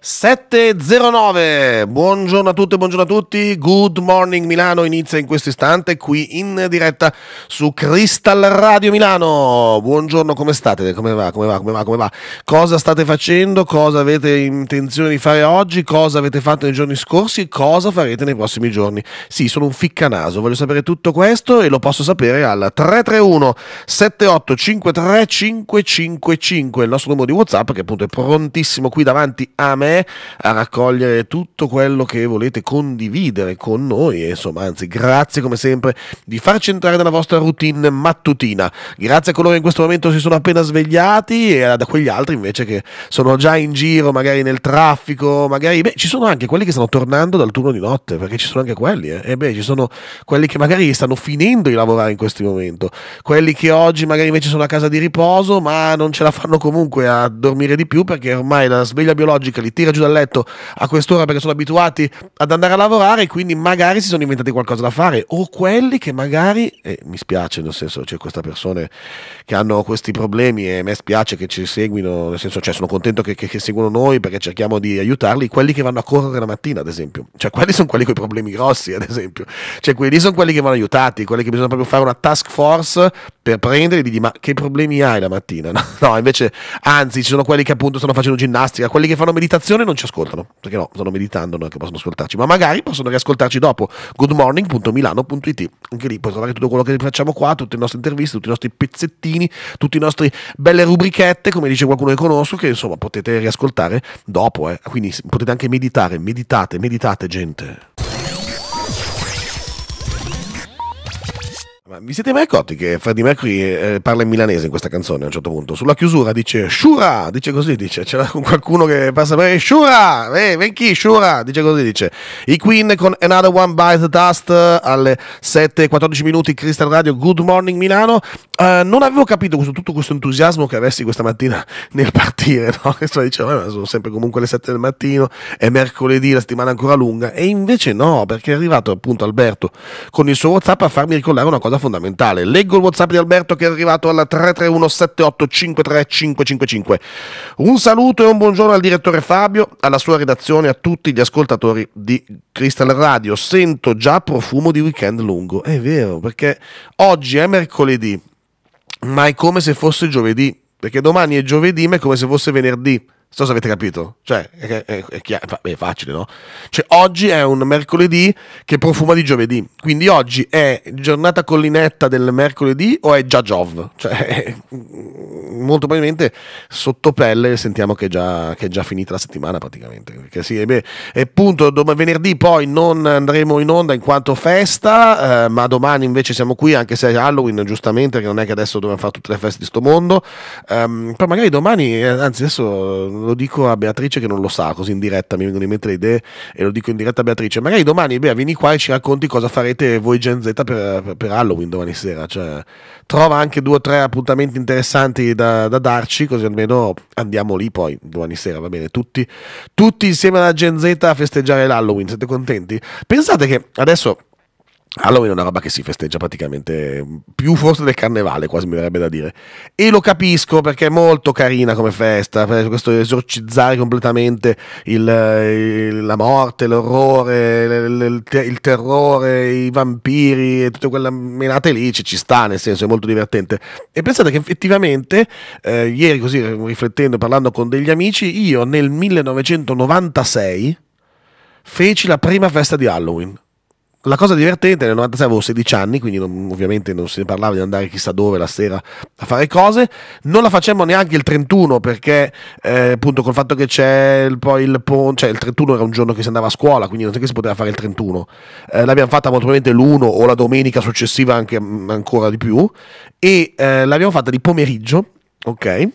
709. Buongiorno a tutte, buongiorno a tutti. Good Morning Milano inizia in questo istante qui in diretta su Crystal Radio Milano. Buongiorno, come state? Come va? Come va? Come va? Come va? Cosa state facendo? Cosa avete intenzione di fare oggi? Cosa avete fatto nei giorni scorsi? Cosa farete nei prossimi giorni? Sì, sono un ficcanaso, voglio sapere tutto questo e lo posso sapere al 331 7853 555, il nostro numero di WhatsApp che appunto è prontissimo qui davanti a me me a raccogliere tutto quello che volete condividere con noi. E insomma, anzi, grazie come sempre di farci entrare nella vostra routine mattutina. Grazie a coloro che in questo momento si sono appena svegliati e a quegli altri invece che sono già in giro, magari nel traffico, magari beh, ci sono anche quelli che stanno tornando dal turno di notte, perché ci sono anche quelli. Eh. E beh, ci sono quelli che magari stanno finendo di lavorare in questo momento, quelli che oggi magari invece sono a casa di riposo, ma non ce la fanno comunque a dormire di più perché ormai la sveglia biologica li tira giù dal letto a quest'ora perché sono abituati ad andare a lavorare e quindi magari si sono inventati qualcosa da fare o quelli che magari, eh, mi spiace nel senso c'è queste persone che hanno questi problemi e mi spiace che ci seguino, nel senso cioè, sono contento che, che, che seguono noi perché cerchiamo di aiutarli, quelli che vanno a correre la mattina ad esempio, cioè quelli sono quelli con i problemi grossi ad esempio, cioè quelli sono quelli che vanno aiutati, quelli che bisogna proprio fare una task force per prenderli, gli ma che problemi hai la mattina? No, no, invece, anzi, ci sono quelli che appunto stanno facendo ginnastica, quelli che fanno meditazione non ci ascoltano, perché no, stanno meditando, non è che possono ascoltarci, ma magari possono riascoltarci dopo, goodmorning.milano.it, anche lì puoi trovare tutto quello che facciamo qua, tutte le nostre interviste, tutti i nostri pezzettini, tutti i nostri belle rubrichette, come dice qualcuno che conosco, che insomma potete riascoltare dopo, eh. quindi potete anche meditare, meditate, meditate gente. Ma vi siete mai accorti che Freddie Mercury eh, parla in milanese in questa canzone a un certo punto? Sulla chiusura dice Shura, dice così, dice, c'era qualcuno che passa per eh, Shura, eh, chi, Shura, dice così, dice. I Queen con Another One by the Dust alle 7.14 minuti, Crystal Radio, Good Morning Milano. Uh, non avevo capito questo, tutto questo entusiasmo che avessi questa mattina nel partire, no? Che dicevo, sono sempre comunque le 7 del mattino, è mercoledì, la settimana è ancora lunga, e invece no, perché è arrivato appunto Alberto con il suo WhatsApp a farmi ricordare una cosa domanda fondamentale. Leggo il WhatsApp di Alberto che è arrivato alla 331-78-53555. Un saluto e un buongiorno al direttore Fabio, alla sua redazione, a tutti gli ascoltatori di Crystal Radio. Sento già profumo di weekend lungo. È vero, perché oggi è mercoledì, ma è come se fosse giovedì, perché domani è giovedì, ma è come se fosse venerdì so se avete capito. Cioè, è, è, è, chiaro, è facile, no? Cioè, oggi è un mercoledì che profuma di giovedì. Quindi oggi è giornata collinetta del mercoledì o è già Jove? Cioè, molto probabilmente sotto pelle sentiamo che è già, che è già finita la settimana praticamente. Perché sì, e, beh, e punto, dom- venerdì poi non andremo in onda in quanto festa, eh, ma domani invece siamo qui, anche se è Halloween, giustamente, che non è che adesso dobbiamo fare tutte le feste di sto mondo. Um, ehm, poi magari domani, eh, anzi adesso lo dico a Beatrice che non lo sa, così in diretta mi vengono in mente le idee e lo dico in diretta a Beatrice, magari domani Bea vieni qua e ci racconti cosa farete voi Gen Z per, per Halloween domani sera, cioè, trova anche due o tre appuntamenti interessanti da, da, darci, così almeno andiamo lì poi domani sera, va bene, tutti, tutti insieme alla Gen Z a festeggiare l'Halloween, siete contenti? Pensate che adesso Halloween è una roba che si festeggia praticamente più forse del carnevale, quasi mi verrebbe da dire. E lo capisco perché è molto carina come festa, questo esorcizzare completamente il, il, la morte, l'orrore, il, il, terrore, i vampiri e tutte quelle menate lì ci, ci, sta, nel senso è molto divertente. E pensate che effettivamente, eh, ieri così riflettendo, parlando con degli amici, io nel 1996 feci la prima festa di Halloween la cosa divertente, nel 96 avevo 16 anni, quindi non, ovviamente non se ne parlava di andare chissà dove la sera a fare cose, non la facemmo neanche il 31 perché eh, appunto col fatto che c'è il, poi il ponte, cioè il 31 era un giorno che si andava a scuola, quindi non so che si poteva fare il 31, eh, l'abbiamo fatta molto probabilmente l'1 o la domenica successiva anche, mm, ancora di più e eh, l'abbiamo fatta di pomeriggio, ok?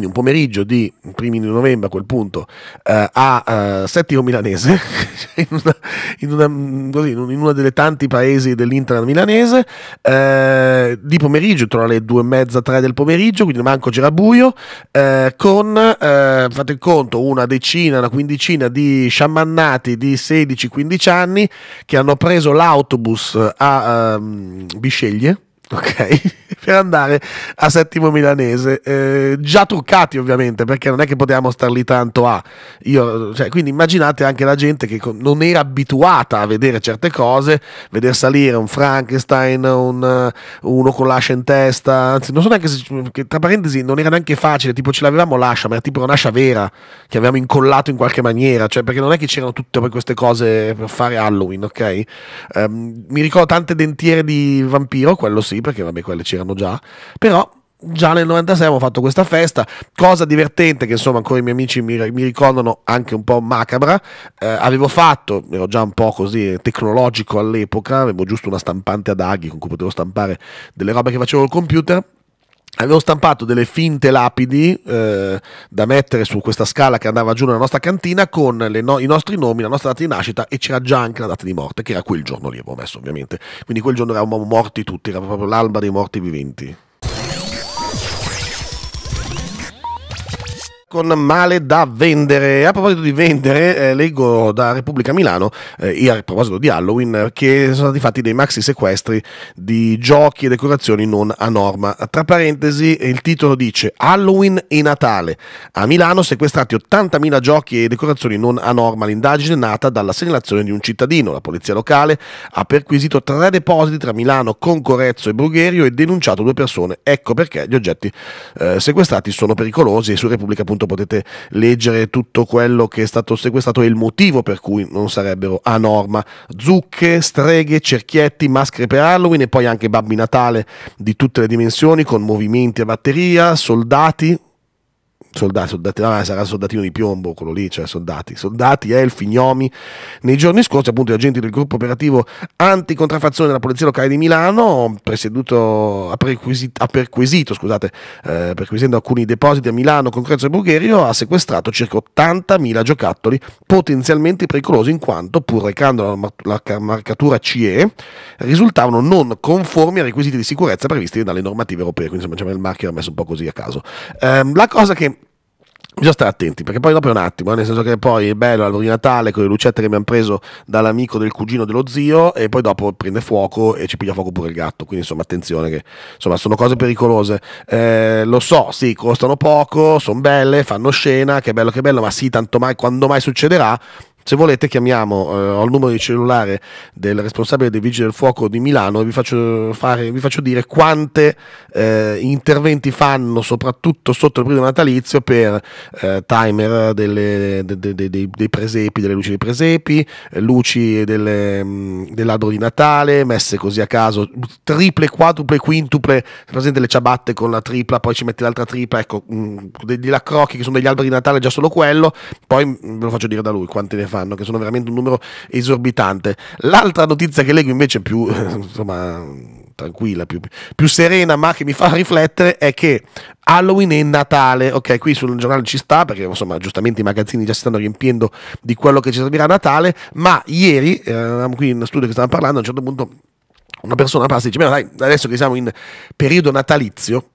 quindi un pomeriggio di primi di novembre a quel punto eh, a eh, Settimo Milanese, in, una, in, una, mm, così, in, uno delle tanti paesi dell'Interland milanese, eh, di pomeriggio, tra le due e mezza, tre del pomeriggio, quindi manco c'era buio, eh, con, eh, fate il conto, una decina, una quindicina di sciamannati di 16-15 anni che hanno preso l'autobus a ehm, Bisceglie, ok? per andare a settimo milanese, eh, già truccati ovviamente, perché non è che potevamo star lì tanto a. Io, cioè, quindi immaginate anche la gente che non era abituata a vedere certe cose, vedere salire un Frankenstein, un, eh, uno con l'ascia in testa, anzi non so neanche se, tra parentesi, non era neanche facile, tipo ce l'avevamo l'ascia, ma era tipo un'ascia vera che avevamo incollato in qualche maniera, cioè perché non è che c'erano tutte queste cose per fare Halloween, ok? Eh, mi ricordo tante dentiere di vampiro, quello sì sì, perché vabbè, quelle c'erano già, però già nel 96 avevo fatto questa festa, cosa divertente che insomma ancora i miei amici mi, mi ricordano anche un po' macabra, eh, avevo fatto, ero già un po' così tecnologico all'epoca, avevo giusto una stampante ad aghi con cui potevo stampare delle robe che facevo al computer Avevo stampato delle finte lapidi eh, da mettere su questa scala che andava giù nella nostra cantina con no- i nostri nomi, la nostra data di nascita e c'era già anche la data di morte, che era quel giorno lì, avevo messo ovviamente. Quindi quel giorno eravamo morti tutti, era proprio l'alba dei morti viventi. con male da vendere. A proposito di vendere, eh, leggo da Repubblica Milano, eh, a proposito di Halloween, che sono stati fatti dei maxi sequestri di giochi e decorazioni non a norma. Tra parentesi, il titolo dice Halloween e Natale. A Milano sequestrati 80.000 giochi e decorazioni non a norma. L'indagine è nata dalla segnalazione di un cittadino. La polizia locale ha perquisito tre depositi tra Milano, Concorezzo e Brugherio e denunciato due persone. Ecco perché gli oggetti eh, sequestrati sono pericolosi e su Repubblica.com sito potete leggere tutto quello che è stato sequestrato e il motivo per cui non sarebbero a norma. Zucche, streghe, cerchietti, maschere per Halloween e poi anche Babbi Natale di tutte le dimensioni con movimenti a batteria, soldati soldati, soldati ah, sarà soldatino di piombo quello lì, cioè soldati, soldati, elfi, gnomi. Nei giorni scorsi, appunto, gli agenti del gruppo operativo anticontraffazione della Polizia Locale di Milano, presieduto, ha, perquisito, ha perquisito scusate, eh, perquisendo alcuni depositi a Milano con Crezzo e Bulgherio, ha sequestrato circa 80.000 giocattoli potenzialmente pericolosi in quanto, pur recando la, la marcatura CE, risultavano non conformi ai requisiti di sicurezza previsti dalle normative europee. Quindi, insomma, cioè, il marchio era messo un po' così a caso. Eh, la cosa che Bisogna stare attenti perché poi dopo è un attimo, eh, nel senso che poi è bello l'albero di Natale con le lucette che abbiamo preso dall'amico del cugino dello zio e poi dopo prende fuoco e ci piglia fuoco pure il gatto, quindi insomma attenzione che insomma sono cose pericolose. Eh, lo so, sì, costano poco, sono belle, fanno scena, che bello che bello, ma sì, tanto mai, quando mai succederà, se volete chiamiamo, eh, ho il numero di cellulare del responsabile dei Vigili del Fuoco di Milano e vi faccio, fare, vi faccio dire quante eh, interventi fanno soprattutto sotto il periodo natalizio per eh, timer delle, de, de, de, dei presepi, delle luci dei presepi, luci delle, dell'albero di Natale, messe così a caso, triple, quadruple, quintuple, presente le ciabatte con la tripla, poi ci mette l'altra tripla, ecco, mh, degli lacrocchi che sono degli alberi di Natale, già solo quello, poi ve lo faccio dire da lui quante ne fa fanno, che sono veramente un numero esorbitante. L'altra notizia che leggo invece più, insomma, tranquilla, più, più serena, ma che mi fa riflettere, è che Halloween e Natale, ok, qui sul giornale ci sta perché insomma giustamente i magazzini già si stanno riempiendo di quello che ci servirà a Natale, ma ieri, eravamo qui in studio che stavamo parlando, a un certo punto una persona passa e dice, ma dai, adesso che siamo in periodo natalizio,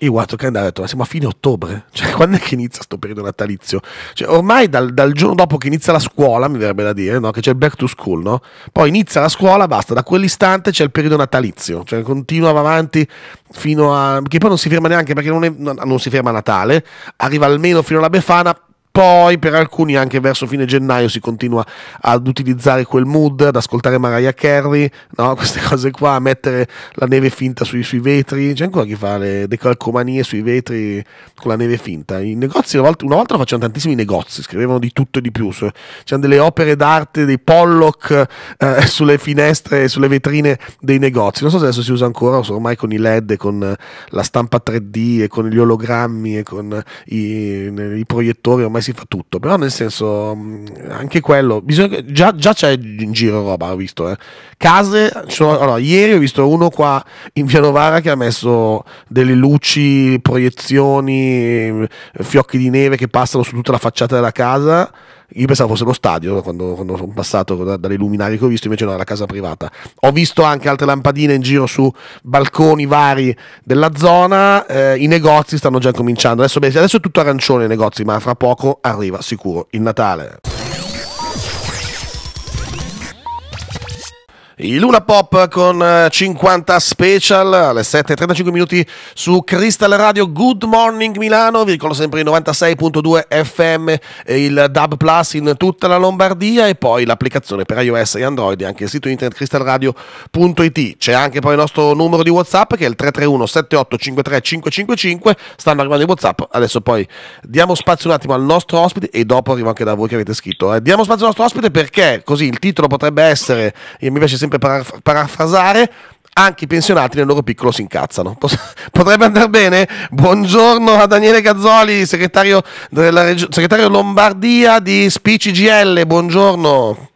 io guardo il calendario e ho detto, ma siamo a fine ottobre, cioè quando è che inizia questo periodo natalizio? Cioè, ormai dal, dal, giorno dopo che inizia la scuola, mi verrebbe da dire, no? che c'è il back to school, no? poi inizia la scuola, basta, da quell'istante c'è il periodo natalizio, cioè continua avanti fino a... che poi non si ferma neanche perché non, è, non si ferma a Natale, arriva almeno fino alla Befana, poi per alcuni anche verso fine gennaio si continua ad utilizzare quel mood, ad ascoltare Mariah Carey, no? queste cose qua, a mettere la neve finta sui, sui, vetri. C'è ancora chi fa le decalcomanie sui vetri con la neve finta. I negozi, una volta, una volta facevano tantissimi negozi, scrivevano di tutto e di più. C'erano delle opere d'arte, dei Pollock eh, sulle finestre, sulle vetrine dei negozi. Non so se adesso si usa ancora, ormai con i LED, e con la stampa 3D e con gli ologrammi e con i, i proiettori ormai si si fa tutto, però nel senso mm, anche quello, bisogna, già, già, c'è in giro roba, ho visto. Eh. Case, sono, allora, ieri ho visto uno qua in Via Novara che ha messo delle luci, proiezioni, mm, fiocchi di neve che passano su tutta la facciata della casa io pensavo fosse lo stadio quando, quando sono passato dalle luminari che ho visto, invece no, era la casa privata. Ho visto anche altre lampadine in giro su balconi vari della zona. Eh, I negozi stanno già cominciando. Adesso, beh, adesso è tutto arancione i negozi, ma fra poco arriva sicuro il Natale. Il Luna Pop con 50 eh, special alle 7.35 minuti su Crystal Radio Good Morning Milano, vi ricordo sempre il 96.2 FM e il Dub Plus in tutta la Lombardia e poi l'applicazione per iOS e Android anche il sito internet crystalradio.it. C'è anche poi il nostro numero di WhatsApp che è il 331 7853 555, stanno arrivando i WhatsApp, adesso poi diamo spazio un attimo al nostro ospite e dopo arrivo anche da voi che avete scritto. Eh. Diamo spazio al nostro ospite perché così il titolo potrebbe essere, e mi piace sempre sempre paraf- parafrasare, anche i pensionati nel loro piccolo si incazzano. potrebbe andare bene? Buongiorno a Daniele Gazzoli, segretario, Reg- segretario Lombardia di SPCGL, buongiorno.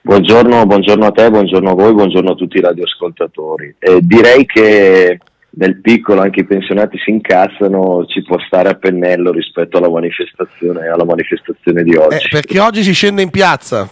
Buongiorno, buongiorno, a te, buongiorno a voi, buongiorno a tutti i radioascoltatori. Eh, direi che nel piccolo anche i pensionati si incazzano, ci può stare a pennello rispetto alla manifestazione, alla manifestazione di eh, oggi. Eh, perché oggi si scende in piazza,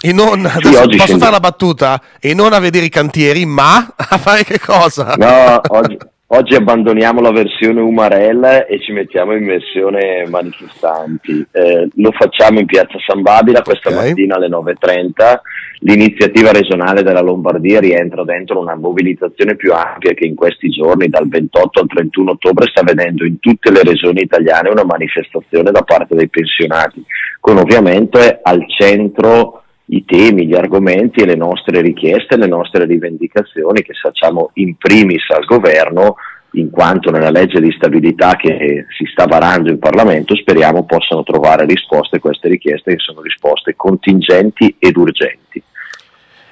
e non, sì, posso scendi... fare la battuta? E non a vedere i cantieri, ma a fare che cosa? No, oggi, oggi abbandoniamo la versione Umarella e ci mettiamo in versione manifestanti. Eh, lo facciamo in piazza San Babila questa okay. mattina alle 9.30. L'iniziativa regionale della Lombardia rientra dentro una mobilitazione più ampia che in questi giorni, dal 28 al 31 ottobre, sta vedendo in tutte le regioni italiane una manifestazione da parte dei pensionati, con ovviamente al centro i temi, gli argomenti e le nostre richieste, le nostre rivendicazioni che facciamo in primis al governo in quanto nella legge di stabilità che si sta varando in Parlamento speriamo possano trovare risposte a queste richieste che sono risposte contingenti ed urgenti.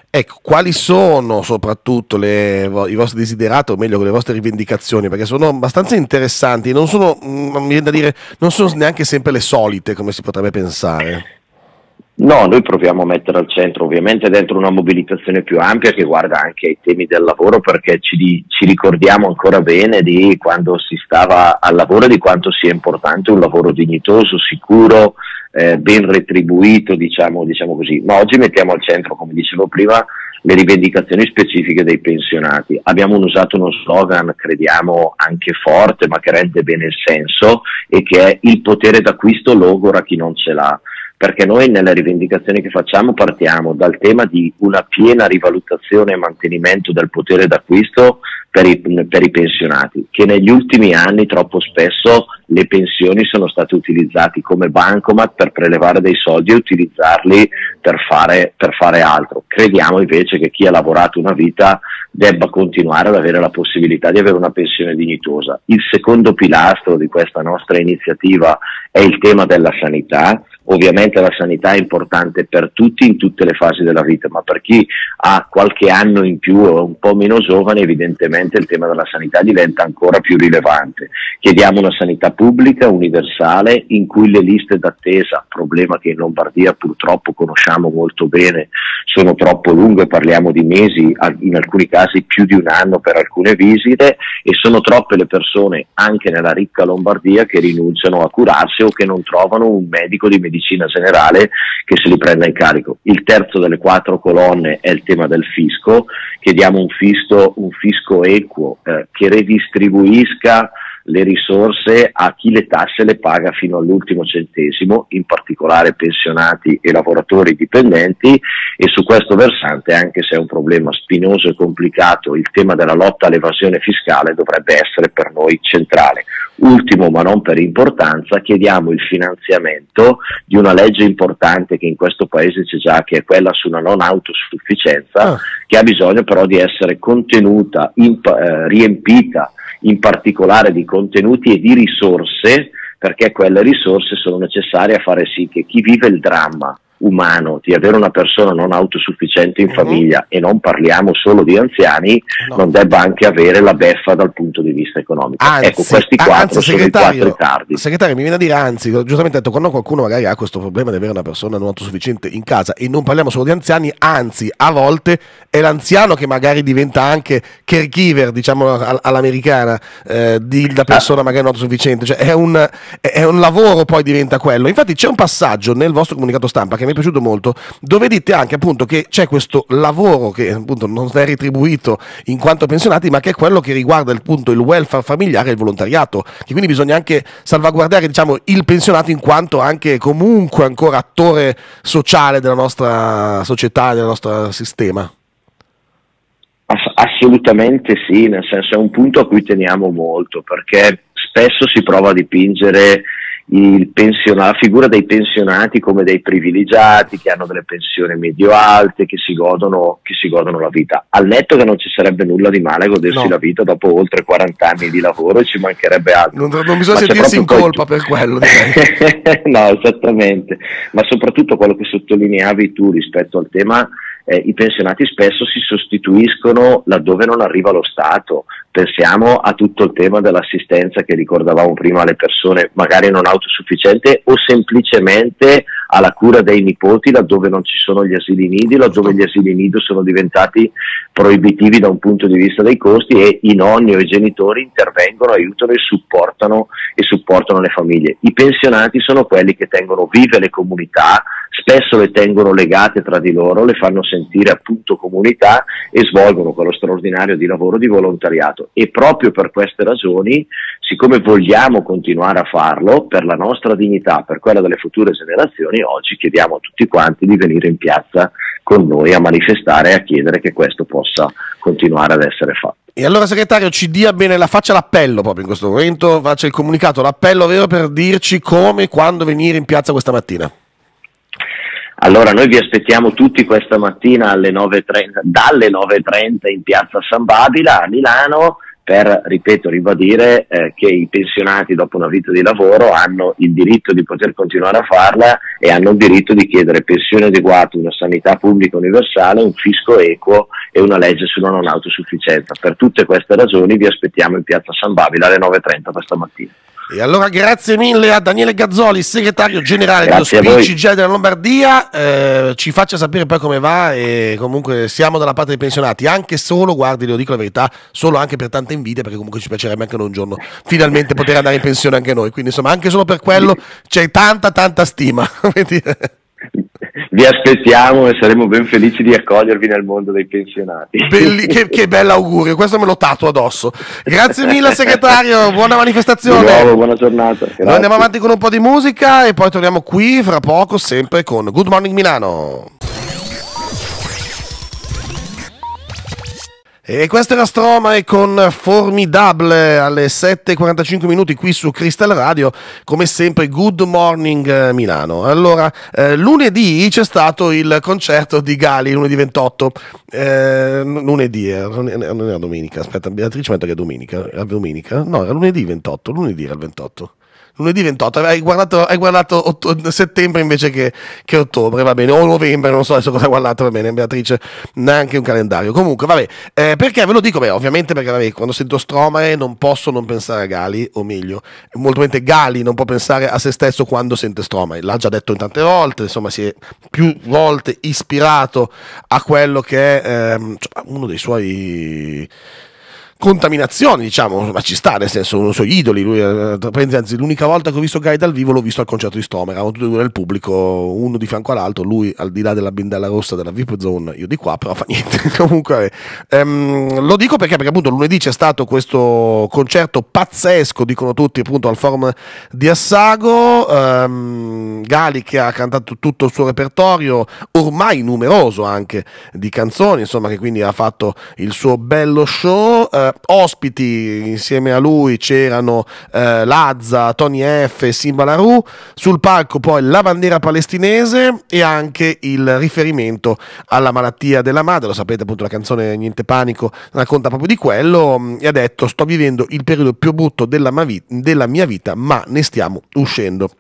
Ecco, quali sono soprattutto le, i vostri desiderati, o meglio le vostre rivendicazioni, perché sono abbastanza interessanti, non sono, mm, dire, non sono neanche sempre le solite come si potrebbe pensare. No, noi proviamo a mettere al centro ovviamente dentro una mobilitazione più ampia che guarda anche ai temi del lavoro perché ci, ci, ricordiamo ancora bene di quando si stava al lavoro, e di quanto sia importante un lavoro dignitoso, sicuro, eh, ben retribuito, diciamo, diciamo così. Ma oggi mettiamo al centro, come dicevo prima, le rivendicazioni specifiche dei pensionati. Abbiamo usato uno slogan, crediamo, anche forte, ma che rende bene il senso e che è il potere d'acquisto logora chi non ce l'ha perché noi nelle rivendicazioni che facciamo partiamo dal tema di una piena rivalutazione e mantenimento del potere d'acquisto per i, per i, pensionati, che negli ultimi anni troppo spesso le pensioni sono state utilizzate come bancomat per prelevare dei soldi e utilizzarli per fare, per fare altro. Crediamo invece che chi ha lavorato una vita debba continuare ad avere la possibilità di avere una pensione dignitosa. Il secondo pilastro di questa nostra iniziativa è il tema della sanità. Ovviamente la sanità è importante per tutti in tutte le fasi della vita, ma per chi ha qualche anno in più o un po' meno giovane evidentemente ovviamente il tema della sanità diventa ancora più rilevante. Chiediamo una sanità pubblica, universale, in cui le liste d'attesa, problema che in Lombardia purtroppo conosciamo molto bene, sono troppo lunghe, parliamo di mesi, in alcuni casi più di un anno per alcune visite e sono troppe le persone anche nella ricca Lombardia che rinunciano a curarsi o che non trovano un medico di medicina generale che se li prenda in carico. Il terzo delle quattro colonne è il tema del fisco, chiediamo un, fisto, un fisco e equo, eh, che redistribuisca le risorse a chi le tasse le paga fino all'ultimo centesimo, in particolare pensionati e lavoratori dipendenti e su questo versante, anche se è un problema spinoso e complicato, il tema della lotta all'evasione fiscale dovrebbe essere per noi centrale. Ultimo, ma non per importanza, chiediamo il finanziamento di una legge importante che in questo Paese c'è già, che è quella sulla non autosufficienza, ah. che ha bisogno però di essere contenuta, imp- eh, riempita in particolare di contenuti e di risorse perché quelle risorse sono necessarie a fare sì che chi vive il dramma umano di avere una persona non autosufficiente in uh-huh. famiglia e non parliamo solo di anziani, no. non debba anche avere la beffa dal punto di vista economico. Anzi, ecco, questi quattro anzi, sono i quattro ritardi. Segretario, mi viene a dire anzi, giustamente detto, quando qualcuno magari ha questo problema di avere una persona non autosufficiente in casa e non parliamo solo di anziani, anzi, a volte è l'anziano che magari diventa anche caregiver, diciamo all'americana, eh, di la eh. persona magari non autosufficiente, cioè è un, è un lavoro poi diventa quello. Infatti c'è un passaggio nel vostro comunicato stampa che mi è piaciuto molto, dove dite anche appunto che c'è questo lavoro che appunto non è retribuito in quanto pensionati, ma che è quello che riguarda appunto il welfare familiare e il volontariato, che quindi bisogna anche salvaguardare diciamo, il pensionato in quanto anche comunque ancora attore sociale della nostra società, del nostro sistema. Ass- assolutamente sì, nel senso è un punto a cui teniamo molto perché spesso si prova a dipingere la figura dei pensionati come dei privilegiati che hanno delle pensioni medio-alte, che si, godono, che si godono la vita. Al netto che non ci sarebbe nulla di male a godersi no. la vita dopo oltre 40 anni di lavoro e ci mancherebbe altro. Non, non bisogna Ma sentirsi in colpa per quello. no, esattamente. Ma soprattutto quello che sottolineavi tu rispetto al tema eh, i pensionati spesso si sostituiscono laddove non arriva lo Stato. Pensiamo a tutto il tema dell'assistenza che ricordavamo prima alle persone magari non autosufficienti o semplicemente alla cura dei nipoti laddove non ci sono gli asili nidi, laddove gli asili nido sono diventati proibitivi da un punto di vista dei costi e i nonni o i genitori intervengono, aiutano e supportano, e supportano le famiglie. I pensionati sono quelli che tengono vive le comunità, spesso le tengono legate tra di loro, le fanno sentire appunto comunità e svolgono quello straordinario di lavoro di volontariato e proprio per queste ragioni, siccome vogliamo continuare a farlo per la nostra dignità, per quella delle future generazioni, oggi chiediamo a tutti quanti di venire in piazza con noi a manifestare e a chiedere che questo possa continuare ad essere fatto. E allora segretario ci dia bene la faccia l'appello proprio in questo momento, faccia il comunicato, l'appello vero per dirci come e quando venire in piazza questa mattina. Allora noi vi aspettiamo tutti questa mattina 9.30, dalle 9.30 in piazza San Babila a Milano per, ripeto, ribadire eh, che i pensionati dopo una vita di lavoro hanno il diritto di poter continuare a farla e hanno il diritto di chiedere pensioni adeguate, una sanità pubblica universale, un fisco equo e una legge sulla non autosufficienza. Per tutte queste ragioni vi aspettiamo in piazza San Babila alle 9.30 questa mattina. E allora grazie mille a Daniele Gazzoli, segretario generale grazie dello Gia della Lombardia, eh, ci faccia sapere poi come va e comunque siamo dalla parte dei pensionati, anche solo, guardi, lo dico la verità, solo anche per tante invidie perché comunque ci piacerebbe anche noi un giorno finalmente poter andare in pensione anche noi, quindi insomma anche solo per quello c'è tanta tanta stima. Eh vi aspettiamo e saremo ben felici di accogliervi nel mondo dei pensionati. Belli, che, che augurio, questo me lo tatto addosso. Grazie mille segretario, buona manifestazione. Nuovo, buona giornata. Grazie. Noi andiamo avanti con un po' di musica e poi torniamo qui fra poco sempre con Good Morning Milano. E questo era Stromae con Formidable alle 7.45 minuti qui su Crystal Radio, come sempre Good Morning eh, Milano. Allora, eh, lunedì c'è stato il concerto di Gali, lunedì 28, eh, lunedì, eh, non era domenica, aspetta, Beatrice mi ha detto che è domenica, era domenica? No, era lunedì 28, lunedì era il 28 lunedì 28, hai guardato, hai guardato ott- settembre invece che, che, ottobre, va bene, o novembre, non so adesso cosa hai guardato, va bene, Beatrice, neanche un calendario. Comunque, vabbè, eh, perché ve lo dico, beh, ovviamente perché vabbè, quando sento Stromare non posso non pensare a Gali, o meglio, molto probabilmente Gali non può pensare a se stesso quando sente Stromare, l'ha già detto in tante volte, insomma si è più volte ispirato a quello che è ehm, cioè, uno dei suoi contaminazione, diciamo, ma ci sta, nel senso, uno dei suoi idoli, lui, eh, anzi, l'unica volta che ho visto Guy dal vivo l'ho visto al concerto di Stomer, erano tutti e due nel pubblico, uno di fianco all'altro, lui al di là della bindella rossa della VIP Zone, io di qua, però fa niente, comunque, ehm, lo dico perché, perché appunto lunedì c'è stato questo concerto pazzesco, dicono tutti, appunto, al forum di Assago, ehm, Gali che ha cantato tutto il suo repertorio, ormai numeroso anche, di canzoni, insomma, che quindi ha fatto il suo bello show, ehm, eh, ospiti insieme a lui c'erano eh, Lazza, Tony F, Simba Laru, sul palco poi la bandiera palestinese e anche il riferimento alla malattia della madre, lo sapete appunto la canzone Niente Panico racconta proprio di quello mm, e ha detto sto vivendo il periodo più brutto della, ma vi- della mia vita ma ne stiamo uscendo.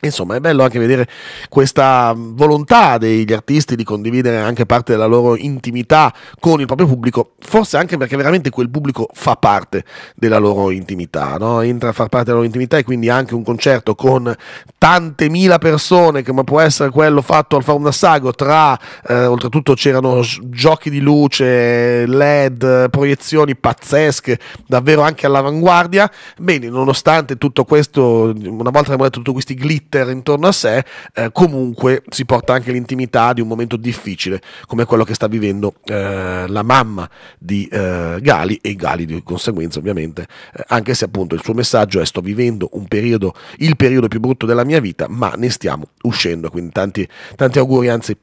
Insomma, è bello anche vedere questa volontà degli artisti di condividere anche parte della loro intimità con il proprio pubblico, forse anche perché veramente quel pubblico fa parte della loro intimità, no? entra a far parte della loro intimità e quindi anche un concerto con tante mila persone, come può essere quello fatto al Forum d'Assago, tra eh, oltretutto c'erano giochi di luce, LED, proiezioni pazzesche, davvero anche all'avanguardia. Bene, nonostante tutto questo, una volta abbiamo detto tutti questi glitter, glitter intorno a sé, eh, comunque si porta anche l'intimità di un momento difficile, come quello che sta vivendo eh, la mamma di eh, Gali e Gali di conseguenza ovviamente, eh, anche se appunto il suo messaggio è sto vivendo un periodo, il periodo più brutto della mia vita, ma ne stiamo uscendo, quindi tanti, tanti auguri, anzi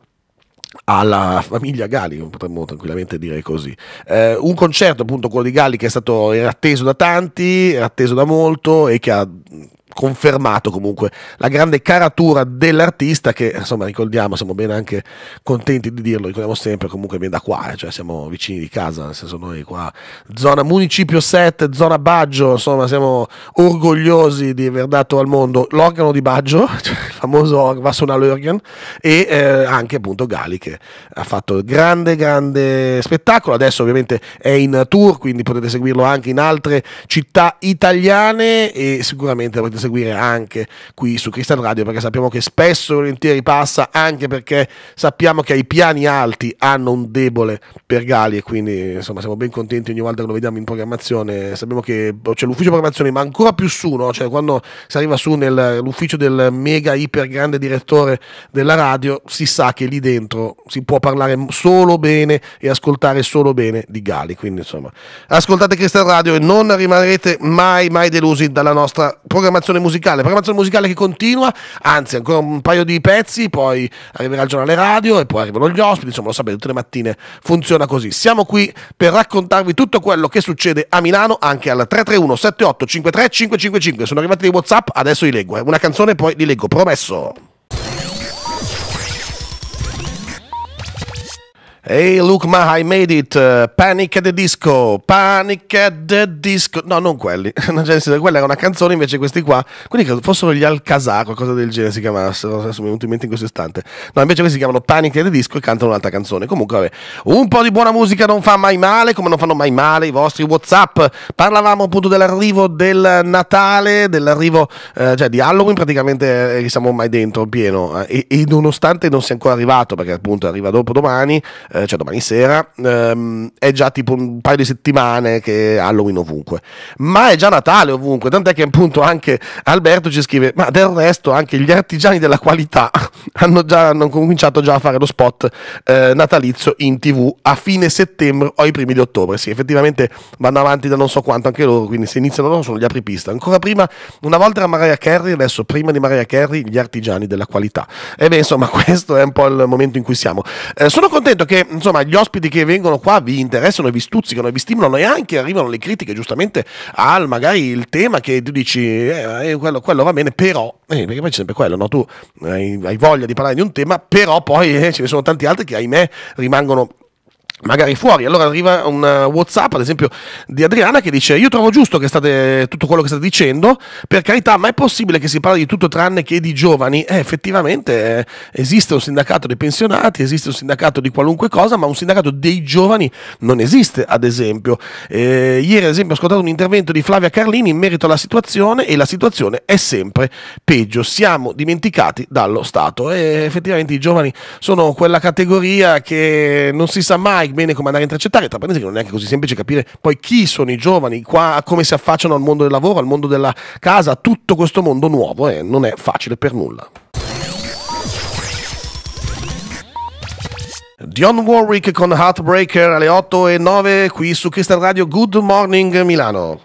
alla famiglia Gali, potremmo tranquillamente dire così. Eh, un concerto, appunto, quello di Gali, che è stato era atteso da tanti, era atteso da molto e che ha confermato comunque la grande caratura dell'artista che insomma ricordiamo, siamo ben anche contenti di dirlo, ricordiamo sempre comunque viene da qua, eh, cioè siamo vicini di casa, nel senso noi qua, zona municipio 7, zona Baggio, insomma siamo orgogliosi di aver dato al mondo l'organo di Baggio, cioè il famoso Vassonal Organ e eh, anche appunto Gali che ha fatto grande grande spettacolo, adesso ovviamente è in tour, quindi potete seguirlo anche in altre città italiane e sicuramente potete seguirlo seguire anche qui su Crystal Radio perché sappiamo che spesso e volentieri passa anche perché sappiamo che ai piani alti hanno un debole per Gali e quindi insomma siamo ben contenti ogni volta che lo vediamo in programmazione sappiamo che c'è l'ufficio programmazione ma ancora più su no? cioè quando si arriva su nell'ufficio del mega iper grande direttore della radio si sa che lì dentro si può parlare solo bene e ascoltare solo bene di Gali quindi insomma ascoltate Crystal Radio e non rimarrete mai mai delusi dalla nostra programmazione programmazione musicale, programmazione musicale che continua, anzi ancora un paio di pezzi, poi arriverà il giornale radio e poi arrivano gli ospiti, insomma lo sapete, tutte le mattine funziona così. Siamo qui per raccontarvi tutto quello che succede a Milano anche al 331 78 53 555. Sono arrivati dei WhatsApp, adesso li leggo, eh. una canzone poi li leggo, promesso. Hey look ma I made it, uh, Panic at the Disco, Panic at the Disco, no non quelli, quella è una canzone invece questi qua, quelli che fossero gli Alcazar, qualcosa del genere si chiamassero, adesso mi è venuto in mente in questo istante, no invece questi si chiamano Panic at the Disco e cantano un'altra canzone, comunque vabbè, un po' di buona musica non fa mai male, come non fanno mai male i vostri Whatsapp, parlavamo appunto dell'arrivo del Natale, dell'arrivo eh, cioè di Halloween praticamente eh, siamo mai dentro pieno eh, e, e, nonostante non sia ancora arrivato perché appunto arriva dopo domani, eh, eh, cioè domani sera, ehm, è già tipo un paio di settimane che è Halloween ovunque, ma è già Natale ovunque, tant'è che appunto anche Alberto ci scrive, ma del resto anche gli artigiani della qualità hanno, già, hanno cominciato già a fare lo spot eh, natalizio in tv a fine settembre o i primi di ottobre, sì effettivamente vanno avanti da non so quanto anche loro, quindi se iniziano loro sono gli apripista, ancora prima, una volta era Maria Carey, adesso prima di Maria Carey gli artigiani della qualità, e beh insomma questo è un po' il momento in cui siamo, eh, sono contento che insomma gli ospiti che vengono qua vi interessano vi stuzzicano vi stimolano e anche arrivano le critiche giustamente al magari il tema che tu dici eh, eh, quello, quello, va bene però eh, perché poi c'è sempre quello no? tu hai, hai, voglia di parlare di un tema però poi eh, ce ne sono tanti altri che ahimè rimangono magari fuori. Allora arriva un uh, WhatsApp, ad esempio, di Adriana che dice: Io trovo giusto che state tutto quello che state dicendo, per carità, ma è possibile che si parli di tutto tranne che di giovani? Eh, effettivamente eh, esiste un sindacato dei pensionati, esiste un sindacato di qualunque cosa, ma un sindacato dei giovani non esiste, ad esempio. Eh, ieri, ad esempio, ho ascoltato un intervento di Flavia Carlini in merito alla situazione e la situazione è sempre peggio. Siamo dimenticati dallo Stato e eh, effettivamente i giovani sono quella categoria che non si sa mai bene come andare a intercettare, tra parentesi non è neanche così semplice capire poi chi sono i giovani, qua, come si affacciano al mondo del lavoro, al mondo della casa, tutto questo mondo nuovo eh, non è facile per nulla. Dion Warwick con Heartbreaker alle 8 e 9 qui su Crystal Radio Good Morning Milano.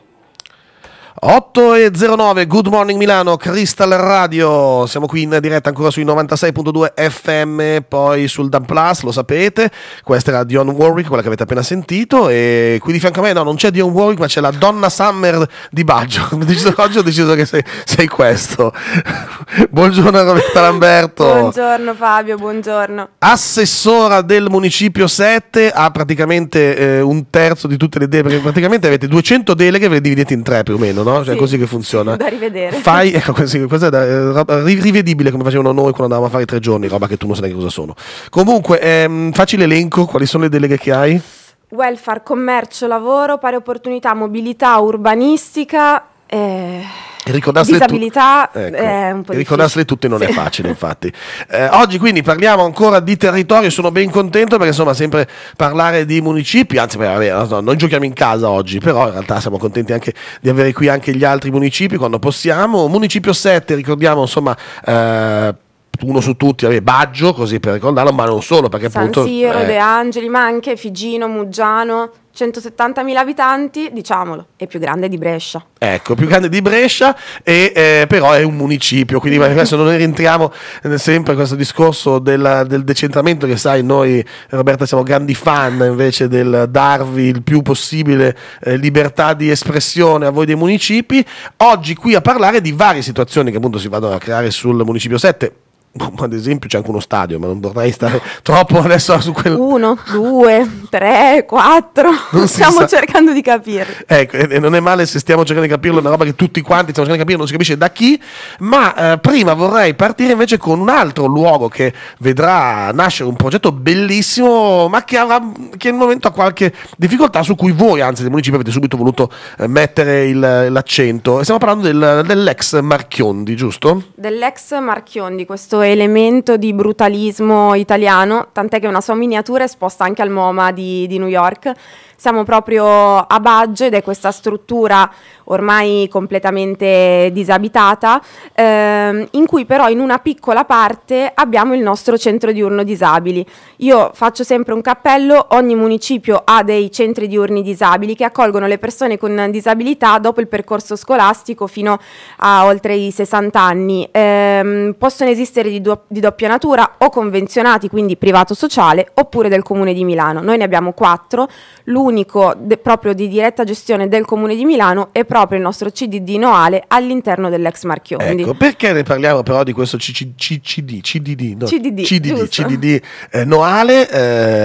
8.09 Good Morning Milano, Crystal Radio, siamo qui in diretta ancora sui 96.2 FM, poi sul Dan Plus, lo sapete, questa era Dion Warwick, quella che avete appena sentito, e qui di fianco a me no, non c'è Dion Warwick, ma c'è la donna Summer di Baggio, oggi ho deciso che sei, sei questo. buongiorno Roberta Lamberto. Buongiorno Fabio, buongiorno. Assessora del Municipio 7, ha praticamente eh, un terzo di tutte le idee, perché praticamente avete 200 deleghe e ve le dividete in tre più o meno, no? no? Cioè, sì. così che funziona. Da rivedere. Fai, ecco, eh, così, è da, eh, rivedibile come facevano noi quando andavamo a fare i tre giorni, roba che tu non sai che cosa sono. Comunque, ehm, facci l'elenco, quali sono le deleghe che hai? Welfare, commercio, lavoro, pari opportunità, mobilità urbanistica. Eh... Ricordarsele, Disabilità tu- ecco, eh, ricordarsele tutte non sì. è facile infatti. Eh, oggi quindi parliamo ancora di territorio, sono ben contento perché insomma sempre parlare di municipi, anzi vabbè, no, noi giochiamo in casa oggi, però in realtà siamo contenti anche di avere qui anche gli altri municipi quando possiamo. Municipio 7, ricordiamo insomma... Eh, uno su tutti, vabbè, Baggio, così per ricordarlo, ma non solo, perché San appunto... San Siro, eh, De Angeli, ma anche Figino, Muggiano, 170.000 abitanti, diciamolo, è più grande di Brescia. Ecco, più grande di Brescia, e, eh, però è un municipio, quindi adesso noi rientriamo eh, sempre in questo discorso della, del decentramento che sai, noi Roberta siamo grandi fan invece del darvi il più possibile eh, libertà di espressione a voi dei municipi. Oggi qui a parlare di varie situazioni che appunto si vanno a creare sul municipio 7 ad esempio c'è anche uno stadio, ma non vorrei stare troppo adesso su quello. Uno, due, tre, quattro. Non stiamo sa. cercando di capirlo. Ecco, e non è male se stiamo cercando di capirlo, è una roba che tutti quanti stiamo cercando di capire, non si capisce da chi. Ma eh, prima vorrei partire invece con un altro luogo che vedrà nascere un progetto bellissimo, ma che, avrà, che al momento ha qualche difficoltà su cui voi, anzi, del municipio, avete subito voluto eh, mettere il, l'accento. Stiamo parlando del, dell'ex Marchiondi, giusto? Dell'ex Marchiondi, questo elemento di brutalismo italiano, tant'è che una sua miniatura è esposta anche al MoMA di, di New York siamo proprio a Baggio ed è questa struttura ormai completamente disabitata, ehm, in cui però in una piccola parte abbiamo il nostro centro diurno disabili. Io faccio sempre un cappello, ogni municipio ha dei centri diurni disabili che accolgono le persone con disabilità dopo il percorso scolastico fino a oltre i 60 anni. Ehm, possono esistere di, do di doppia natura o convenzionati, quindi privato sociale, oppure del comune di Milano. Noi ne abbiamo quattro, l'uno l'unico proprio di diretta gestione del Comune di Milano è proprio il nostro CDD Noale all'interno dell'ex Marchiondi. Ecco, perché ne parliamo però di questo CDD, CDD, CDD, Noale?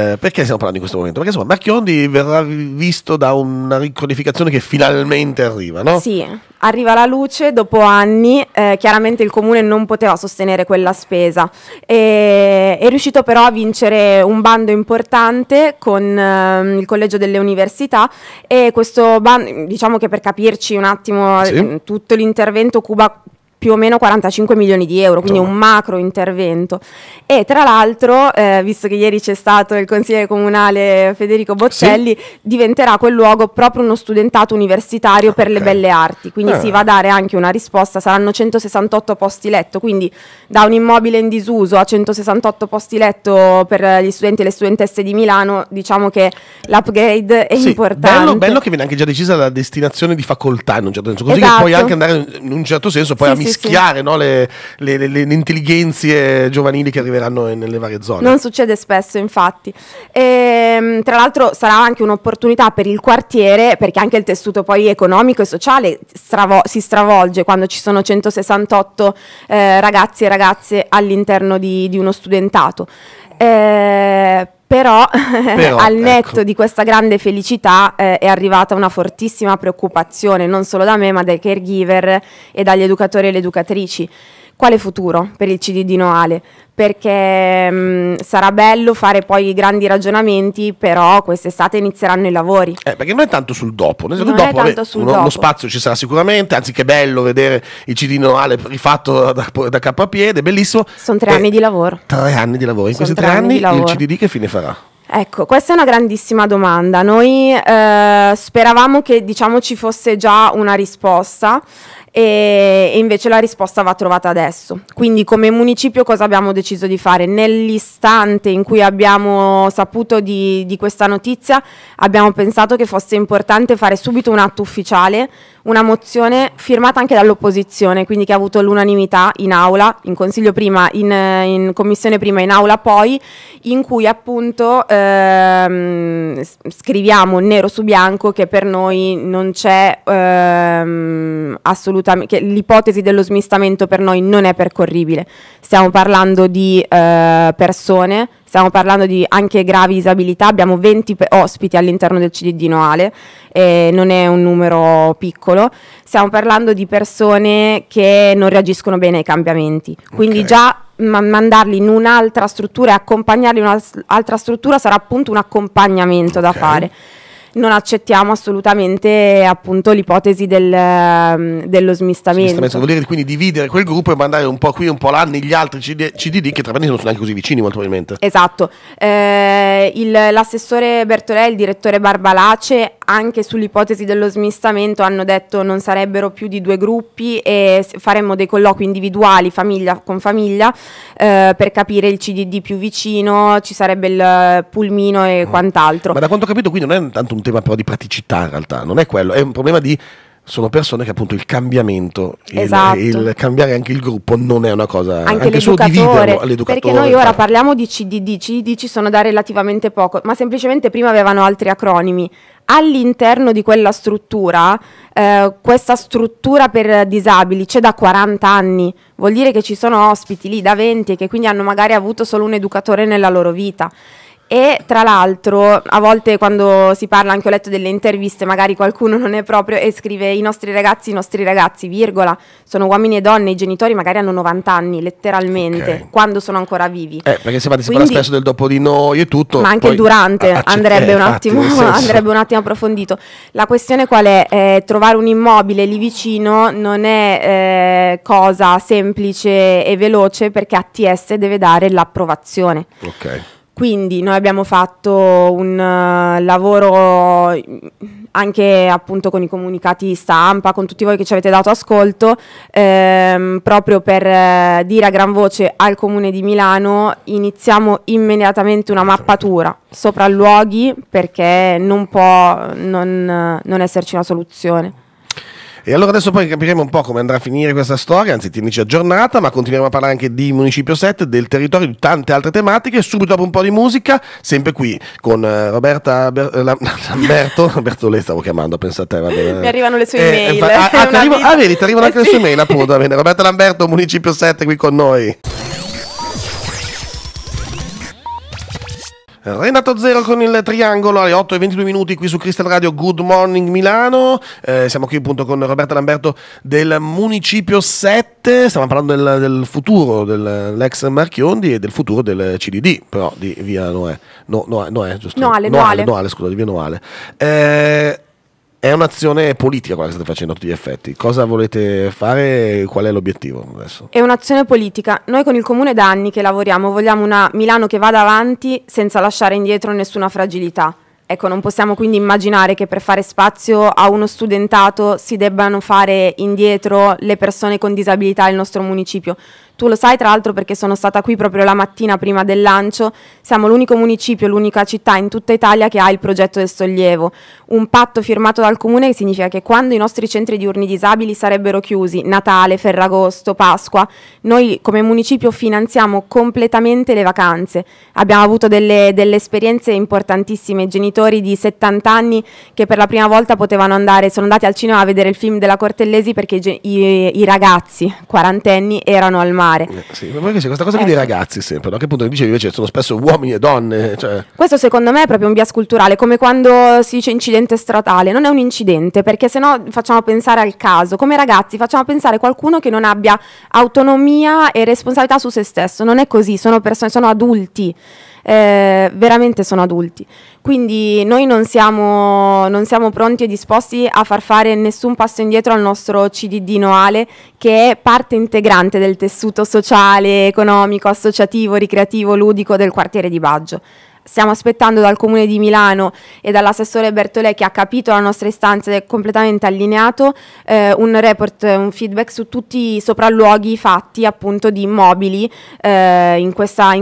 Eh, perché stiamo parlando in questo momento? Perché insomma Marchiondi verrà visto da una ricodificazione che finalmente arriva, no? Sì. Arriva alla luce, dopo anni eh, chiaramente il comune non poteva sostenere quella spesa. E, è riuscito però a vincere un bando importante con eh, il Collegio delle Università e questo bando, diciamo che per capirci un attimo sì. Ehm, tutto l'intervento Cuba più o meno 45 milioni di euro, quindi un macro intervento. E tra l'altro, eh, visto che ieri c'è stato il consigliere comunale Federico Boccelli, sì. diventerà quel luogo proprio uno studentato universitario per le belle arti, quindi eh. si va a dare anche una risposta, saranno 168 posti letto, quindi da un immobile in disuso a 168 posti letto per gli studenti e le studentesse di Milano, diciamo che l'upgrade è sì, importante. Bello, bello che viene anche già decisa la destinazione di facoltà in un certo senso, così esatto. che puoi esatto. anche andare in un certo senso poi sì, a mischiare no, le, le, le, le, intelligenze giovanili che arriveranno nelle varie zone. Non succede spesso, infatti. E, ehm, tra l'altro sarà anche un'opportunità per il quartiere, perché anche il tessuto poi economico e sociale stravo- si stravolge quando ci sono 168 eh, ragazzi e ragazze all'interno di, di uno studentato. Eh, però, Però al ecco. netto ecco. di questa grande felicità eh, è arrivata una fortissima preoccupazione non solo da me ma dai caregiver e dagli educatori e le educatrici quale futuro per il CD di Noale? Perché mh, mm, sarà bello fare poi i grandi ragionamenti, però quest'estate inizieranno i lavori. Eh, perché non è tanto sul dopo, nel senso non dopo, vabbè, uno, dopo. lo spazio ci sarà sicuramente, anzi che bello vedere il CD di Noale rifatto da, da capo a piede, bellissimo. Sono tre eh, anni di lavoro. Tre anni di lavoro, in Sono questi tre, anni, anni il CDD che fine farà? Ecco, questa è una grandissima domanda. Noi eh, speravamo che diciamo, ci fosse già una risposta, e invece la risposta va trovata adesso. Quindi come municipio cosa abbiamo deciso di fare? Nell'istante in cui abbiamo saputo di, di questa notizia abbiamo pensato che fosse importante fare subito un atto ufficiale una mozione firmata anche dall'opposizione, quindi che ha avuto l'unanimità in aula, in consiglio prima, in, in, commissione prima, in aula poi, in cui appunto ehm, scriviamo nero su bianco che per noi non c'è ehm, assolutamente, che l'ipotesi dello smistamento per noi non è percorribile. Stiamo parlando di eh, persone stiamo parlando di anche gravi disabilità, abbiamo 20 ospiti all'interno del CDD Noale, eh, non è un numero piccolo, stiamo parlando di persone che non reagiscono bene ai cambiamenti, quindi okay. già mandarli in un'altra struttura e accompagnarli in un'altra struttura sarà appunto un accompagnamento okay. da fare non accettiamo assolutamente appunto, l'ipotesi del, ehm, dello smistamento. smistamento. Vuol dire quindi dividere quel gruppo e mandare un po' qui, un po' là negli altri CDD che tra l'altro non sono neanche così vicini molto probabilmente. Esatto. Eh, il, l'assessore Bertolè e il direttore Barbalace anche sull'ipotesi dello smistamento hanno detto non sarebbero più di due gruppi e faremmo dei colloqui individuali famiglia con famiglia eh, per capire il CDD più vicino, ci sarebbe il pulmino e mm. quant'altro. Ma da quanto ho capito qui non è tanto un tema tema però di praticità in realtà, non è quello, è un problema di sono persone che appunto il cambiamento, esatto. il, il, cambiare anche il gruppo non è una cosa anche, anche solo dividerlo all'educatore. Perché noi ora cioè. parliamo di CDD, CDD ci sono da relativamente poco, ma semplicemente prima avevano altri acronimi. All'interno di quella struttura, eh, questa struttura per disabili c'è da 40 anni, vuol dire che ci sono ospiti lì da 20 e che quindi hanno magari avuto solo un educatore nella loro vita e tra l'altro, a volte quando si parla, anche ho letto delle interviste, magari qualcuno non è proprio e scrive i nostri ragazzi, i nostri ragazzi, virgola, sono uomini e donne, i genitori magari hanno 90 anni, letteralmente, okay. quando sono ancora vivi. Eh, perché se Quindi, si parla spesso del dopo di noi e tutto. Ma anche il durante accett- ah, andrebbe, eh, un attimo, andrebbe, un attimo, approfondito. La questione qual è? Eh, trovare un immobile lì vicino non è eh, cosa semplice e veloce perché ATS deve dare l'approvazione. Ok. Quindi noi abbiamo fatto un uh, lavoro mm, anche appunto con i comunicati stampa, con tutti voi che ci avete dato ascolto, ehm, proprio per eh, dire a gran voce al Comune di Milano iniziamo immediatamente una mappatura sopra luoghi perché non può non, non esserci una soluzione. E allora adesso poi capiremo un po' come andrà a finire questa storia, anzi tienici aggiornata, ma continuiamo a parlare anche di Municipio 7, del territorio, di tante altre tematiche, subito dopo un po' di musica, sempre qui con eh, Roberta Ber- eh, Lamberto, Roberto le stavo chiamando, pensa a te, va bene. Mi arrivano le sue eh, email. Eh, ah, ah, arrivo, ah vedi, ti arrivano anche sì. le sue email, appunto, va bene. Roberta Lamberto, Municipio 7 qui con noi. Renato Zero con il triangolo alle 8 e 22 minuti qui su Crystal Radio Good Morning Milano. Eh, siamo qui appunto con Roberto Lamberto del Municipio 7. Stiamo parlando del, del futuro dell'ex Marchiondi e del futuro del CDD, però di via Noè. No, Noè, Noè giusto? Noale, Noale. Noale, scusa, di via Noale. Eh, è un'azione politica quella che state facendo a tutti gli effetti. Cosa volete fare? Qual è l'obiettivo adesso? È un'azione politica. Noi con il comune da anni che lavoriamo vogliamo una Milano che vada avanti senza lasciare indietro nessuna fragilità. Ecco, non possiamo quindi immaginare che per fare spazio a uno studentato si debbano fare indietro le persone con disabilità del nostro municipio. Tu lo sai tra l'altro perché sono stata qui proprio la mattina prima del lancio, siamo l'unico municipio, l'unica città in tutta Italia che ha il progetto del sollievo, un patto firmato dal comune che significa che quando i nostri centri diurni disabili sarebbero chiusi, Natale, Ferragosto, Pasqua, noi come municipio finanziamo completamente le vacanze. Abbiamo avuto delle, delle esperienze importantissime, genitori di 70 anni che per la prima volta potevano andare, sono andati al cinema a vedere il film della Cortellesi perché i, i, i ragazzi quarantenni erano al mare fare. Eh, sì, ma invece questa cosa ecco. Eh. dei ragazzi sempre, no? che appunto dicevi invece sono spesso uomini e donne. Cioè. Questo secondo me è proprio un bias culturale, come quando si dice incidente stradale, non è un incidente perché sennò facciamo pensare al caso, come ragazzi facciamo pensare a qualcuno che non abbia autonomia e responsabilità su se stesso, non è così, sono persone, sono adulti eh, veramente sono adulti. Quindi noi non siamo, non siamo, pronti e disposti a far fare nessun passo indietro al nostro CDD Noale, che è parte integrante del tessuto sociale, economico, associativo, ricreativo, ludico del quartiere di Baggio stiamo aspettando dal Comune di Milano e dall'assessore Bertolè che ha capito la nostra istanza ed è completamente allineato eh, un report, un feedback su tutti i sopralluoghi fatti appunto di immobili eh, in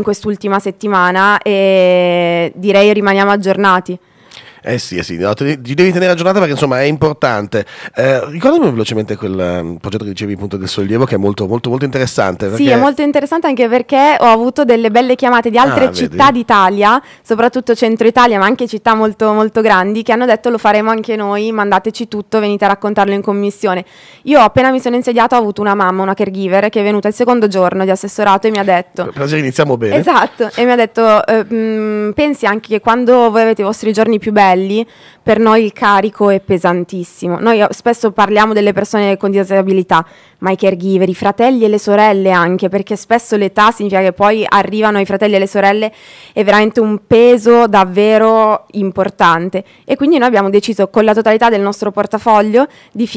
quest'ultima settimana e direi rimaniamo aggiornati. Eh sì, eh sì, no, ti, ti devi tenere aggiornata perché insomma è importante. Eh, ricordami velocemente quel um, progetto che dicevi appunto del sollievo che è molto molto molto interessante. Perché... Sì, è molto interessante anche perché ho avuto delle belle chiamate di altre ah, città vedi. d'Italia, soprattutto centro Italia, ma anche città molto molto grandi, che hanno detto lo faremo anche noi, mandateci tutto, venite a raccontarlo in commissione. Io appena mi sono insediato ho avuto una mamma, una caregiver, che è venuta il secondo giorno di assessorato e mi ha detto... Però iniziamo bene. Esatto, e mi ha detto eh, mh, mm, pensi anche che quando voi avete i vostri giorni più belli, livelli, per noi il carico è pesantissimo. Noi spesso parliamo delle persone con disabilità, ma i caregiver, i fratelli e le sorelle anche, perché spesso l'età significa che poi arrivano i fratelli e le sorelle, è veramente un peso davvero importante. E quindi noi abbiamo deciso con la totalità del nostro portafoglio di,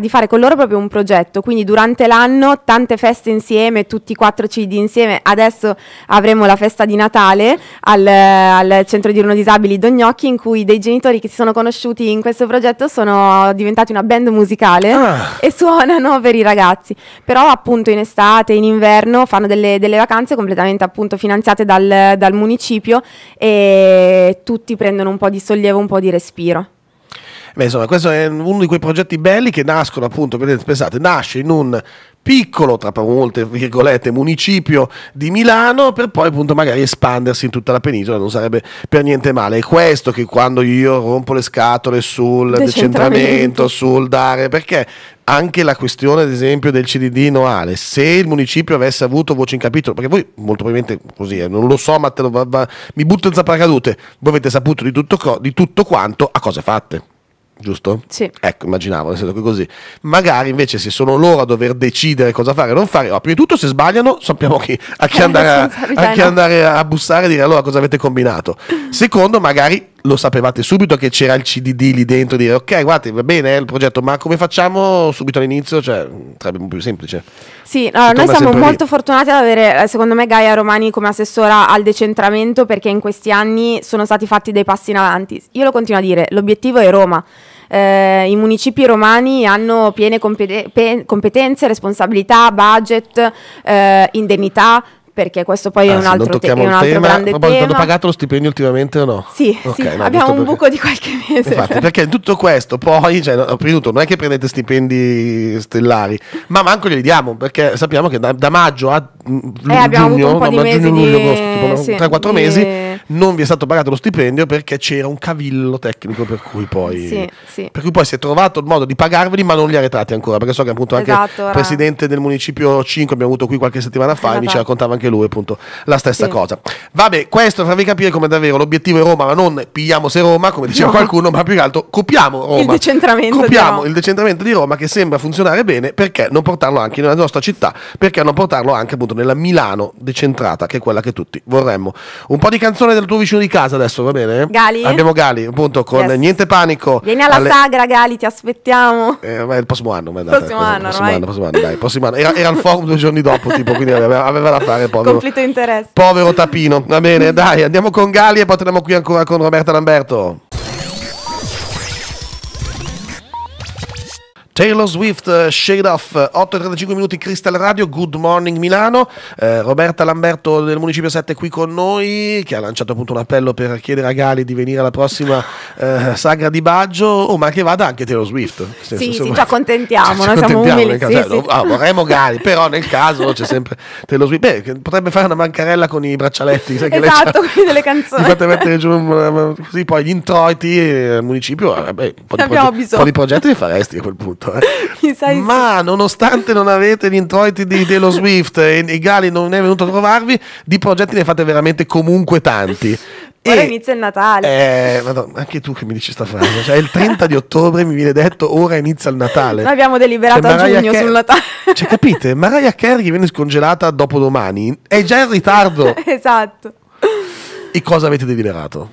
di fare con loro proprio un progetto, quindi durante l'anno tante feste insieme, tutti i quattro CD insieme, adesso avremo la festa di Natale al, al centro diurno disabili Dognocchi in cui dei genitori che si sono conosciuti in questo progetto sono diventati una band musicale ah. e suonano per i ragazzi ragazzi, però appunto in estate, in inverno fanno delle, delle vacanze completamente appunto finanziate dal, dal municipio e tutti prendono un po' di sollievo, un po' di respiro. Beh, insomma, questo è uno di quei progetti belli che nascono appunto, pensate, nasce in un piccolo, tra molte virgolette, municipio di Milano per poi appunto magari espandersi in tutta la penisola, non sarebbe per niente male. È questo che quando io rompo le scatole sul decentramento, decentramento sul dare, perché anche la questione, ad esempio, del CDD noale, se il municipio avesse avuto voce in capitolo, perché voi molto probabilmente così, eh, non lo so, ma te lo va, va, mi butto in zaparacadute, voi avete saputo di tutto, co- di tutto quanto a cose fatte giusto? Sì. Ecco, immaginavo, nel senso che così. Magari invece se sono loro a dover decidere cosa fare e non fare, oh, prima di tutto se sbagliano sappiamo chi, a, chi eh, andare a, a, chi andare a bussare e dire allora cosa avete combinato. Secondo, magari lo sapevate subito che c'era il CDD lì dentro dire ok guardate va bene eh, il progetto ma come facciamo subito all'inizio cioè sarebbe più semplice sì allora, noi siamo molto lì. fortunati ad avere eh, secondo me Gaia Romani come assessora al decentramento perché in questi anni sono stati fatti dei passi in avanti io lo continuo a dire l'obiettivo è Roma eh, i municipi romani hanno piene competen- pe- competenze, responsabilità, budget, eh, indennità, perché questo poi ah, è un altro, te- è un altro tema, grande tema. Ma hanno pagato lo stipendio ultimamente o no? Sì, okay, sì no, abbiamo un perché... buco di qualche mese. Infatti, perché tutto questo poi, cioè, no, tutto, non è che prendete stipendi stellari, ma manco li diamo, perché sappiamo che da, da maggio a mm, eh, giugno, no, maggio, di giugno, mesi agosto, tipo, sì, 3-4 di... mesi non vi è stato pagato lo stipendio perché c'era un cavillo tecnico per cui poi, sì, sì. Per cui poi si è trovato il modo di pagarveli ma non li ha retrati ancora perché so che appunto anche esatto, il presidente del municipio 5 abbiamo avuto qui qualche settimana fa esatto. e mi esatto. ci raccontava anche lui appunto la stessa sì. cosa. Vabbè, questo farvi capire come davvero l'obiettivo è Roma ma non pigliamo se Roma come diceva no. qualcuno ma più che altro copiamo Roma. Il decentramento. Copiamo il decentramento di Roma che sembra funzionare bene perché non portarlo anche nella nostra città perché non portarlo anche appunto nella Milano decentrata che è quella che tutti vorremmo. Un po' di canzone canzone del tuo vicino di casa adesso, va bene? Gali. Abbiamo Gali, appunto, con yes. Niente Panico. Vieni alla alle... sagra, Gali, ti aspettiamo. Eh, il prossimo anno, ma dai, prossimo, anno, prossimo anno, prossimo anno, dai, prossimo anno. Era, era il forum due giorni dopo, tipo, quindi aveva, aveva da fare, povero. Conflitto di interesse. Povero Tapino, va bene, dai, andiamo con Gali e poi torniamo qui ancora con Roberta Lamberto. Taylor Swift, eh, Shade Off, 8.35 eh, minuti Crystal Radio, Good Morning Milano, eh, Roberta Lamberto del Municipio 7 qui con noi che ha lanciato appunto un appello per chiedere a Gali di venire alla prossima eh, sagra di Baggio, oh, ma che vada anche Taylor Swift. Senso, sì, insomma, sì, ci accontentiamo, noi siamo umili. sì, eh, sì. Ah, vorremmo Gali, però nel caso c'è sempre Taylor Swift, beh, potrebbe fare una mancarella con i braccialetti. Sai esatto, con delle canzoni. Potrebbe mettere giù così mm, mm, poi gli introiti al municipio, eh, beh, un po' di, pro- po' di progetti li faresti a quel punto eh. ma nonostante non avete gli introiti di, dello Swift e, e Gali non è venuto a trovarvi, di progetti ne fate veramente comunque tanti. E, ora inizia il Natale. Eh, madonna, anche tu che mi dici sta frase. Cioè, il 30 di ottobre mi viene detto ora inizia il Natale. Noi abbiamo deliberato cioè, a Mariah giugno Car- sul Natale. Cioè, capite? Mariah Carey viene scongelata dopo domani è già in ritardo. esatto. E cosa avete deliberato?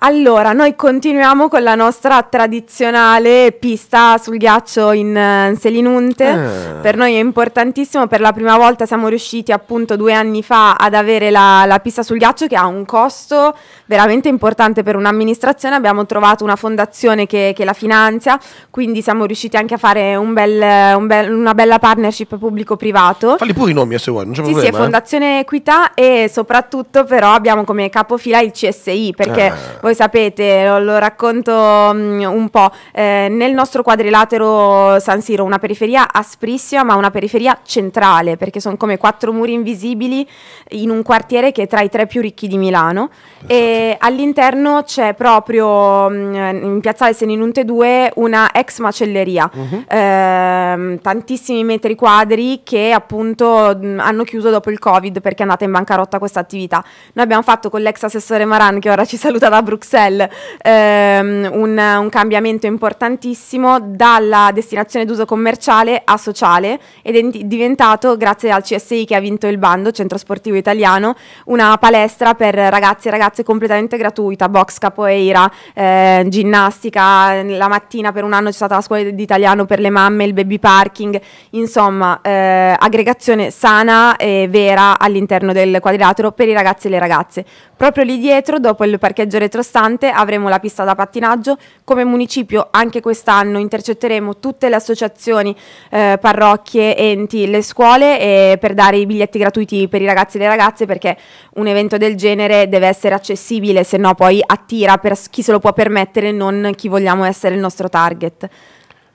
Allora, noi continuiamo con la nostra tradizionale pista sul ghiaccio in, eh, Selinunte. Ah. Per noi è importantissimo, per la prima volta siamo riusciti appunto due anni fa ad avere la, la pista sul ghiaccio che ha un costo veramente importante per un'amministrazione. Abbiamo trovato una fondazione che, che la finanzia, quindi siamo riusciti anche a fare un bel, un bel, una bella partnership pubblico-privato. Falli pure i nomi eh, se vuoi, non c'è sì, problema. Sì, eh. sì, Fondazione Equità e soprattutto però abbiamo come capofila il CSI perché... Ah voi sapete, lo, lo racconto um, un po', eh, nel nostro quadrilatero San Siro una periferia asprissima ma una periferia centrale perché sono come quattro muri invisibili in un quartiere che è tra i tre più ricchi di Milano Pensate. e all'interno c'è proprio um, in piazzale Seninunte 2 una ex macelleria, uh-huh. eh, tantissimi metri quadri che appunto mh, mm, hanno chiuso dopo il covid perché è andata in bancarotta questa attività. Noi abbiamo fatto con l'ex assessore Maran che ora ci saluta da Bruxelles Bruxelles ehm, un, un, cambiamento importantissimo dalla destinazione d'uso commerciale a sociale ed è diventato, grazie al CSI che ha vinto il bando, Centro Sportivo Italiano, una palestra per ragazzi e ragazze completamente gratuita, box capoeira, eh, ginnastica, la mattina per un anno c'è stata la scuola di italiano per le mamme, il baby parking, insomma eh, aggregazione sana e vera all'interno del quadrilatero per i ragazzi e le ragazze. Proprio lì dietro, dopo il parcheggio retrospettivo, quest'estate avremo la pista da pattinaggio, come municipio anche quest'anno intercetteremo tutte le associazioni, eh, parrocchie, enti, le scuole per dare i biglietti gratuiti per i ragazzi e le ragazze perché un evento del genere deve essere accessibile, se no poi attira per chi se lo può permettere, non chi vogliamo essere il nostro target.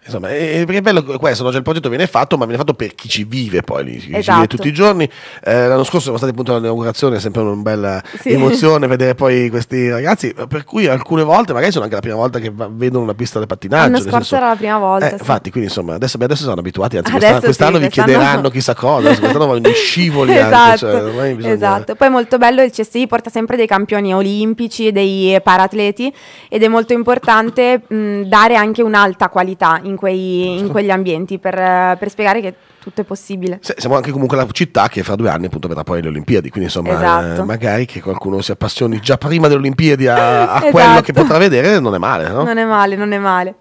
Insomma, è, bello questo, no? cioè, il progetto viene fatto, ma viene fatto per chi ci vive poi, lì, esatto. ci vive esatto. tutti i giorni. Eh, l'anno scorso siamo stati appunto all'inaugurazione, è sempre una bella sì. emozione vedere poi questi ragazzi, per cui alcune volte magari sono anche la prima volta che vedono una pista da pattinaggio. L'anno scorso senso, era la prima volta. Eh, sì. Infatti, quindi insomma, adesso, adesso sono abituati, anzi, quest'anno, sì, quest'anno vi quest'anno... chiederanno chissà cosa, quest'anno vogliono gli scivoli esatto. Anche, cioè, esatto, bisogna... esatto, poi molto bello il CSI porta sempre dei campioni olimpici, dei paratleti ed è molto importante mh, dare anche un'alta qualità in in, quei, in quegli ambienti per, per spiegare che tutto è possibile. Se, siamo anche comunque la città che fra due anni appunto vedrà poi le Olimpiadi, quindi insomma eh, esatto. eh, magari che qualcuno si appassioni già prima delle Olimpiadi a, a esatto. quello che esatto. potrà vedere non è male, no? Non è male, non è male.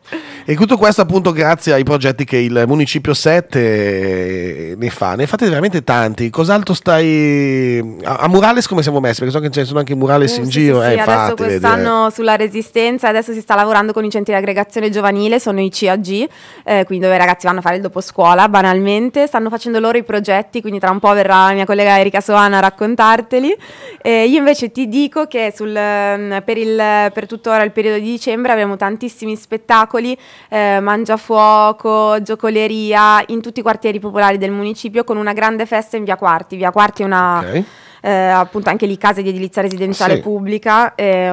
E tutto questo appunto grazie ai progetti che il Municipio 7 eh, ne fa, ne fate veramente tanti, cos'altro stai... A, a Murales come siamo messi? Perché so che ce ne sono anche Murales uh, in sì, giro, sì, eh, sì, adesso quest'anno sulla resistenza, adesso si sta lavorando con i centri di aggregazione giovanile, sono i CAG, eh, quindi dove i ragazzi vanno a fare il dopo scuola banalmente attualmente stanno facendo loro i progetti, quindi tra un po' verrà la mia collega Erika Soana a raccontarteli. Eh, io invece ti dico che sul, ehm, per, il, per tutto ora il periodo di dicembre abbiamo tantissimi spettacoli, eh, mangiafuoco, giocoleria, in tutti i quartieri popolari del municipio con una grande festa in Via Quarti. Via Quarti è una... Okay eh, appunto anche lì case di edilizia residenziale sì. pubblica, eh,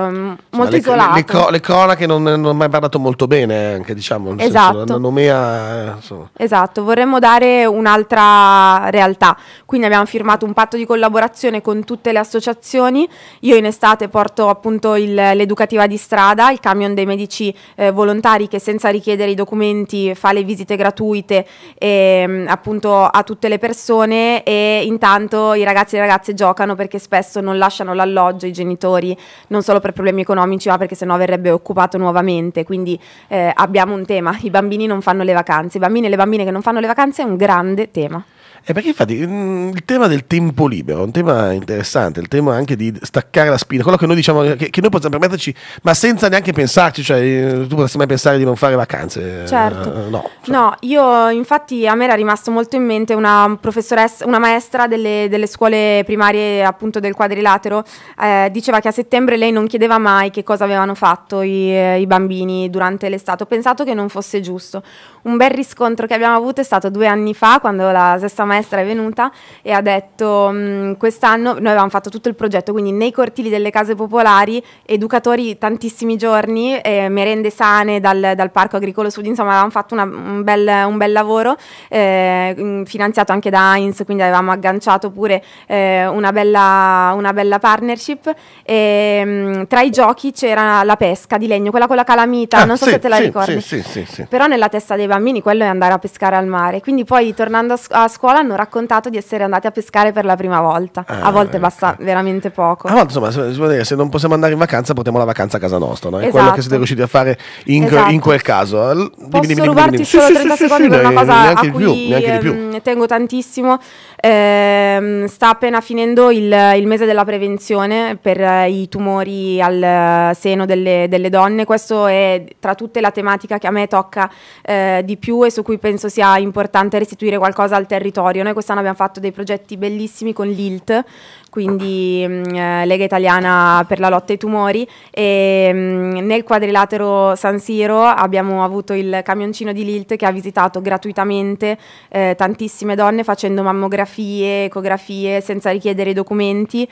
molto Insomma, isolato. Le, le, cro- le cronache non hanno mai parlato molto bene, anche diciamo, esatto. senso, eh, nomea, esatto, vorremmo dare un'altra realtà, quindi abbiamo firmato un patto di collaborazione con tutte le associazioni, io in estate porto appunto il, l'educativa di strada, il camion dei medici eh, volontari che senza richiedere i documenti fa le visite gratuite eh, appunto a tutte le persone e intanto i ragazzi e le ragazze giocano giocano perché spesso non lasciano l'alloggio i genitori, non solo per problemi economici, ma perché sennò verrebbe occupato nuovamente. Quindi eh, abbiamo un tema, i bambini non fanno le vacanze, i bambini e le bambine che non fanno le vacanze è un grande tema. E perché infatti mm, il tema del tempo libero è un tema interessante, il tema anche di staccare la spina, quello che noi diciamo che, che noi possiamo permetterci, ma senza neanche pensarci, cioè eh, tu potresti mai pensare di non fare vacanze. Certo. Eh, no, cioè. no io infatti a me era rimasto molto in mente una professoressa, una maestra delle, delle scuole primarie appunto del quadrilatero, eh, diceva che a settembre lei non chiedeva mai che cosa avevano fatto i, eh, i bambini durante l'estate, ho pensato che non fosse giusto. Un bel riscontro che abbiamo avuto è stato due anni fa quando la sesta maestra maestra è venuta e ha detto mm, quest'anno noi avevamo fatto tutto il progetto, quindi nei cortili delle case popolari, educatori tantissimi giorni, eh, merende sane dal, dal, parco agricolo sud, insomma avevamo fatto una, un, bel, un, bel, lavoro eh, mm, finanziato anche da Heinz, quindi avevamo agganciato pure eh, una, bella, una, bella, partnership. E, mm, tra i giochi c'era la pesca di legno, quella con la calamita, ah, non so sì, se te la sì, ricordi. Sì, sì, sì, Però nella testa dei bambini quello è andare a pescare al mare, quindi poi tornando a, scu a scuola hanno raccontato di essere andati a pescare per la prima volta. Ah, a volte okay. basta veramente poco. A volte, insomma, se non possiamo andare in vacanza, portiamo la vacanza a casa nostra. No? È esatto. quello che esatto. siete riusciti a fare in, esatto. in quel caso. Posso dimmi, dimmi, rubarti dimmi, solo sì, 30 sì, secondi sì, per una cosa a cui ehm, tengo tantissimo. Eh, sta appena finendo il, il, mese della prevenzione per eh, i tumori al eh, seno delle, delle, donne. Questo è tra tutte la tematica che a me tocca eh, di più e su cui penso sia importante restituire qualcosa al territorio territorio. Noi quest'anno abbiamo fatto dei progetti bellissimi con l'ILT, quindi mh, mm, eh, Lega Italiana per la lotta ai tumori e mh, mm, nel quadrilatero San Siro abbiamo avuto il camioncino di Lilt che ha visitato gratuitamente eh, tantissime donne facendo mammografie, ecografie senza richiedere i documenti.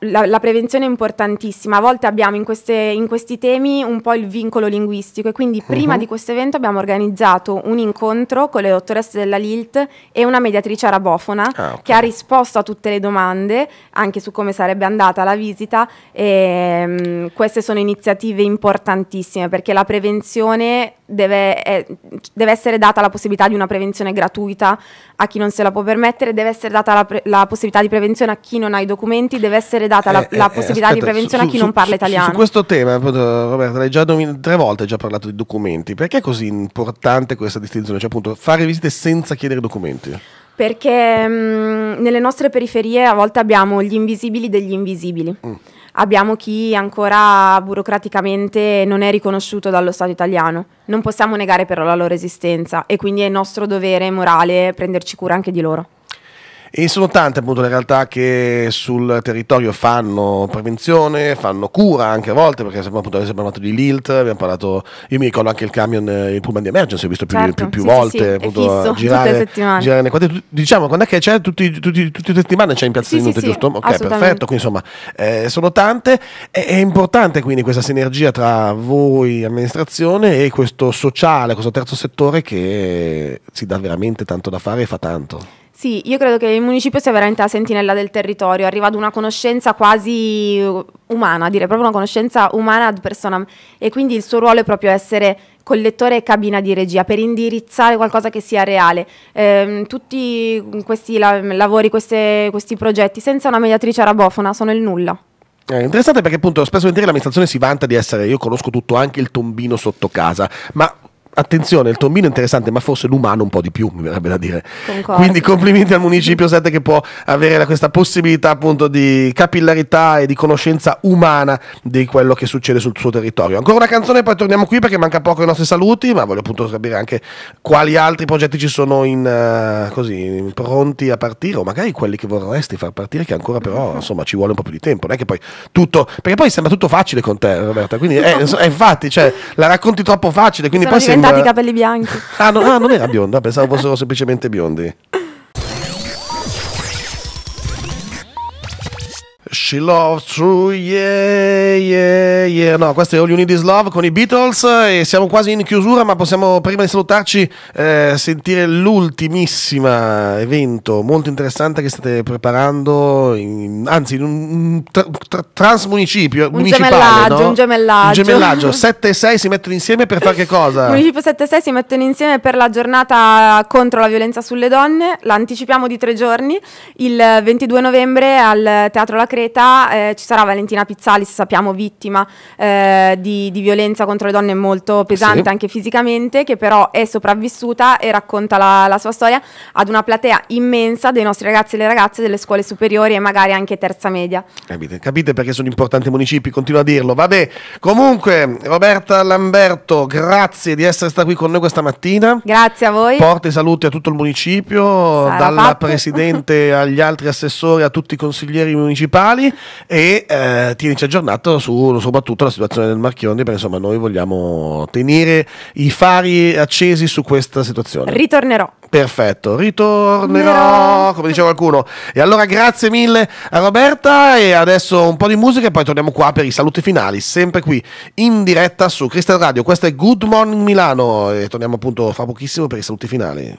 La, la, prevenzione è importantissima, a volte abbiamo in, queste, in, questi temi un po' il vincolo linguistico e quindi prima uh mhm. -huh. di questo evento abbiamo organizzato un incontro con le dottoresse della LILT e una mediatrice arabofona ah, okay. che ha risposto a tutte le domande anche su come sarebbe andata la visita e, ehm, mh, queste sono iniziative importantissime perché la prevenzione deve, eh, deve, essere data la possibilità di una prevenzione gratuita a chi non se la può permettere, deve essere data la, pre- la possibilità di prevenzione a chi non ha i documenti, deve essere data la, eh, eh possibilità aspetta, di prevenzione su, a chi su, non parla italiano. Su, questo tema, Roberta, hai già domin- tre volte già parlato di documenti. Perché è così importante questa distinzione? Cioè, appunto, fare visite senza chiedere documenti? Perché mh, mm, nelle nostre periferie a volte abbiamo gli invisibili degli invisibili. Mm abbiamo chi ancora burocraticamente non è riconosciuto dallo Stato italiano. Non possiamo negare però la loro esistenza e quindi è nostro dovere morale prenderci cura anche di loro. E sono tante appunto le realtà che sul territorio fanno prevenzione, fanno cura anche a volte, perché appunto abbiamo parlato di Lilt, abbiamo parlato, io mi ricordo anche il camion, eh, il pullman di emergency, ho visto più, certo, più, più sì, volte sì, appunto fisso, girare, girare nei quadri. Diciamo quando è che c'è tutti, tutti, tutte le settimane c'è in piazza sì, di Nuto, sì, giusto? ok, perfetto, quindi insomma eh, sono tante, è, è, importante quindi questa sinergia tra voi, amministrazione e questo sociale, questo terzo settore che si dà veramente tanto da fare e fa tanto. Sì, io credo che il municipio sia veramente la sentinella del territorio, arriva ad una conoscenza quasi umana, direi proprio una conoscenza umana ad persona e quindi il suo ruolo è proprio essere collettore e cabina di regia per indirizzare qualcosa che sia reale. Eh, tutti questi la lavori, queste, questi progetti senza una mediatrice arabofona sono il nulla. Eh, interessante perché appunto spesso l'amministrazione si vanta di essere, io conosco tutto anche il tombino sotto casa, ma attenzione, il tombino è interessante, ma forse l'umano un po' di più, mi verrebbe da dire. Concordo. Quindi complimenti al municipio 7 che può avere questa possibilità appunto di capillarità e di conoscenza umana di quello che succede sul suo territorio. Ancora una canzone e poi torniamo qui perché manca poco i nostri saluti, ma voglio appunto sapere anche quali altri progetti ci sono in, eh, così, pronti a partire o magari quelli che vorresti far partire che ancora però mm-hmm. insomma ci vuole un po' più di tempo, non è che poi tutto, perché poi sembra tutto facile con te Roberta, quindi eh, infatti cioè, la racconti troppo facile, quindi Sono poi sembra Adorati eh. i capelli bianchi. Ah, no, ah, non era bionda, pensavo fossero semplicemente biondi. She Loves You, yeah, yeah, yeah. No, questo è All You Need Is Love con i Beatles e siamo quasi in chiusura, ma possiamo prima di salutarci eh, sentire l'ultimissima evento molto interessante che state preparando, in, anzi in un transmunicipio, un gemellaggio, no? un gemellaggio. Un gemellaggio, 7 e 6 si mettono insieme per fare che cosa? municipio 7 e 6 si mettono insieme per la giornata contro la violenza sulle donne, l'anticipiamo di tre giorni, il 22 novembre al Teatro La Creta società eh, ci sarà Valentina Pizzalis, sappiamo vittima eh, di, di, violenza contro le donne molto pesante sì. anche fisicamente, che però è sopravvissuta e racconta la, la, sua storia ad una platea immensa dei nostri ragazzi e le ragazze delle scuole superiori e magari anche terza media. Capite, capite perché sono importanti i municipi, continuo a dirlo. Vabbè, comunque Roberta Lamberto, grazie di essere stata qui con noi questa mattina. Grazie a voi. Porta i saluti a tutto il municipio, Sarà dalla fatto. Presidente agli altri assessori, a tutti i consiglieri municipali locali e eh, tienici aggiornato su soprattutto la situazione del Marchionne perché insomma noi vogliamo tenere i fari accesi su questa situazione. Ritornerò. Perfetto, ritornerò, no. come diceva qualcuno. E allora grazie mille a Roberta e adesso un po' di musica e poi torniamo qua per i saluti finali, sempre qui in diretta su Crystal Radio. Questo è Good Morning Milano e torniamo appunto fra pochissimo per i saluti finali.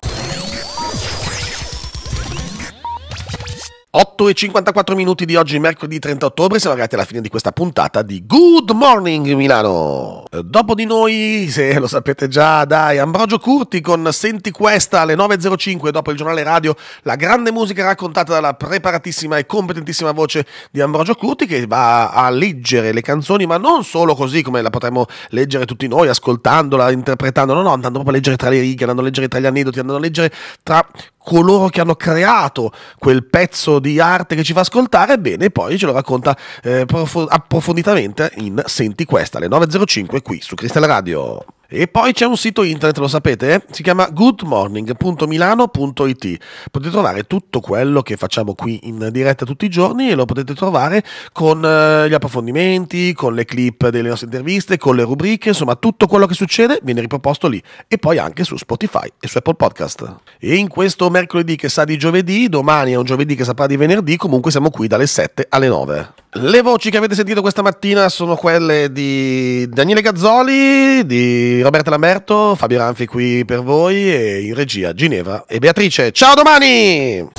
8 e 54 minuti di oggi, mercoledì 30 ottobre, siamo arrivati alla fine di questa puntata di Good Morning Milano. Eh, dopo di noi, se lo sapete già, dai, Ambrogio Curti con Senti Questa alle 9.05 dopo il giornale radio, la grande musica raccontata dalla preparatissima e competentissima voce di Ambrogio Curti che va a leggere le canzoni, ma non solo così come la potremmo leggere tutti noi, ascoltandola, interpretandola, no, no, andando proprio a leggere tra le righe, andando a leggere tra gli aneddoti, andando a leggere tra coloro che hanno creato quel pezzo di arte che ci fa ascoltare, bene, poi ce lo racconta eh, approfonditamente in Senti Questa alle 9.05 qui su Crystal Radio. E poi c'è un sito internet, lo sapete, si chiama goodmorning.milano.it. Potete trovare tutto quello che facciamo qui in diretta tutti i giorni e lo potete trovare con eh, gli approfondimenti, con le clip delle nostre interviste, con le rubriche, insomma tutto quello che succede viene riproposto lì e poi anche su Spotify e su Apple Podcast. E in questo mercoledì che sa di giovedì, domani è un giovedì che saprà di venerdì, comunque siamo qui dalle 7 alle 9. Le voci che avete sentito questa mattina sono quelle di Daniele Gazzoli, di Roberta Lamberto, Fabio Ranfi qui per voi e in regia Ginevra e Beatrice. Ciao domani!